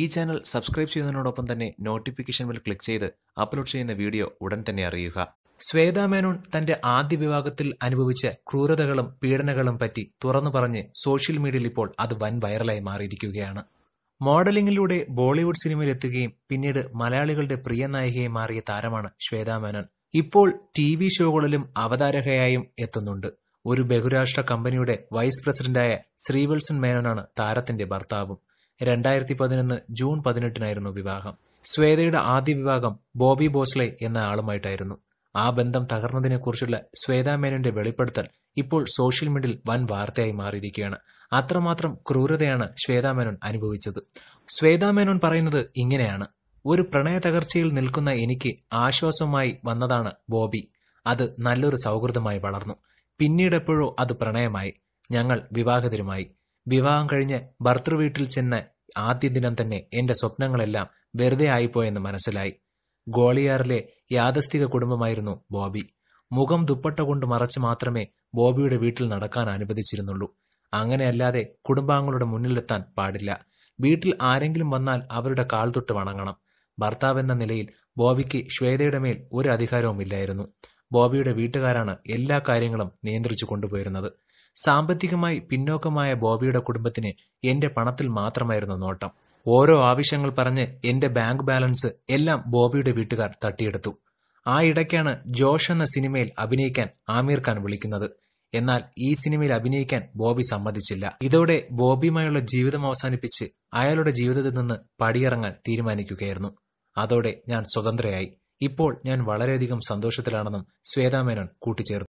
ഈ channel subscribe ചെയ്യുന്നതിനോടൊപ്പം തന്നെ നോട്ടിഫിക്കേഷൻ ബെൽ ക്ലിക്ക് ചെയ്ത് അപ്ലോഡ് ചെയ്യുന്ന വീഡിയോ ഉടൻ തന്നെ അറിയുക ശ്വേത മേനോൻ തന്റെ ആദ്യ വിഭാഗത്തിൽ അനുഭവിച്ച ക്രൂരതകളും പീഡനങ്ങളും പറ്റി തുറന്നു പറഞ്ഞ് സോഷ്യൽ മീഡിയയിൽ ഇപ്പോൾ അത് വൻ വൈറലായി മാറിയിരിക്കുകയാണ് മോഡലിംഗിലൂടെ ബോളിവുഡ് സിനിമയിൽ എത്തുകയും പിന്നീട് മലയാളികളുടെ പ്രിയ നായികയായി മാറിയ താരമാണ് ശ്വേതാ മേനോൻ ഇപ്പോൾ ടി വി ഷോകളിലും അവതാരകയായും എത്തുന്നുണ്ട് ഒരു ബഹുരാഷ്ട്ര കമ്പനിയുടെ വൈസ് പ്രസിഡന്റായ ശ്രീവത്സൻ മേനോനാണ് താരത്തിന്റെ ഭർത്താവും രണ്ടായിരത്തി പതിനൊന്ന് ജൂൺ പതിനെട്ടിനായിരുന്നു വിവാഹം ശ്വേതയുടെ ആദ്യ വിവാഹം ബോബി ബോസ്ലെ എന്ന ആളുമായിട്ടായിരുന്നു ആ ബന്ധം തകർന്നതിനെക്കുറിച്ചുള്ള മേനോന്റെ വെളിപ്പെടുത്തൽ ഇപ്പോൾ സോഷ്യൽ മീഡിയയിൽ വൻ വാർത്തയായി മാറിയിരിക്കുകയാണ് അത്രമാത്രം ക്രൂരതയാണ് ശ്വേതാമേനോൻ അനുഭവിച്ചത് ശ്വേതാമേനോൻ പറയുന്നത് ഇങ്ങനെയാണ് ഒരു പ്രണയ തകർച്ചയിൽ നിൽക്കുന്ന എനിക്ക് ആശ്വാസമായി വന്നതാണ് ബോബി അത് നല്ലൊരു സൗഹൃദമായി വളർന്നു പിന്നീടെപ്പോഴോ അത് പ്രണയമായി ഞങ്ങൾ വിവാഹിതരുമായി വിവാഹം കഴിഞ്ഞ് ഭർത്തൃവീട്ടിൽ ചെന്ന് ആദ്യ ദിനം തന്നെ എന്റെ സ്വപ്നങ്ങളെല്ലാം വെറുതെ ആയിപ്പോയെന്ന് മനസ്സിലായി ഗോളിയാറിലെ യാദസ്ഥിക കുടുംബമായിരുന്നു ബോബി മുഖം ദുപ്പട്ട കൊണ്ട് മറച്ച് മാത്രമേ ബോബിയുടെ വീട്ടിൽ നടക്കാൻ അനുവദിച്ചിരുന്നുള്ളൂ അങ്ങനെയല്ലാതെ കുടുംബാംഗങ്ങളുടെ മുന്നിലെത്താൻ പാടില്ല വീട്ടിൽ ആരെങ്കിലും വന്നാൽ അവരുടെ കാൽ തൊട്ട് വണങ്ങണം ഭർത്താവെന്ന നിലയിൽ ബോബിക്ക് ശ്വേതയുടെ മേൽ ഒരു അധികാരവും ഇല്ലായിരുന്നു ബോബിയുടെ വീട്ടുകാരാണ് എല്ലാ കാര്യങ്ങളും നിയന്ത്രിച്ചു കൊണ്ടുപോയിരുന്നത് സാമ്പത്തികമായി പിന്നോക്കമായ ബോബിയുടെ കുടുംബത്തിന് എന്റെ പണത്തിൽ മാത്രമായിരുന്നു നോട്ടം ഓരോ ആവശ്യങ്ങൾ പറഞ്ഞ് എന്റെ ബാങ്ക് ബാലൻസ് എല്ലാം ബോബിയുടെ വീട്ടുകാർ തട്ടിയെടുത്തു ആ ഇടയ്ക്കാണ് ജോഷ് എന്ന സിനിമയിൽ അഭിനയിക്കാൻ ആമീർ ഖാൻ വിളിക്കുന്നത് എന്നാൽ ഈ സിനിമയിൽ അഭിനയിക്കാൻ ബോബി സമ്മതിച്ചില്ല ഇതോടെ ബോബിയുമായുള്ള ജീവിതം അവസാനിപ്പിച്ച് അയാളുടെ ജീവിതത്തിൽ നിന്ന് പടിയിറങ്ങാൻ തീരുമാനിക്കുകയായിരുന്നു അതോടെ ഞാൻ സ്വതന്ത്രയായി ഇപ്പോൾ ഞാൻ വളരെയധികം സന്തോഷത്തിലാണെന്നും ശ്വേതാമേനോൻ കൂട്ടിച്ചേർത്തു